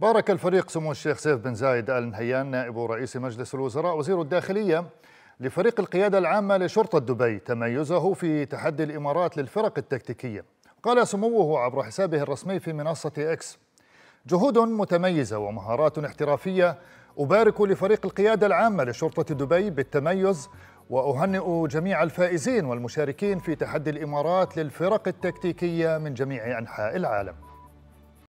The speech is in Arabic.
بارك الفريق سمو الشيخ سيف بن زايد ال نهيان نائب رئيس مجلس الوزراء وزير الداخليه لفريق القياده العامه لشرطه دبي تميزه في تحدي الامارات للفرق التكتيكيه. قال سموه عبر حسابه الرسمي في منصه اكس: جهود متميزه ومهارات احترافيه ابارك لفريق القياده العامه لشرطه دبي بالتميز واهنئ جميع الفائزين والمشاركين في تحدي الامارات للفرق التكتيكيه من جميع انحاء العالم.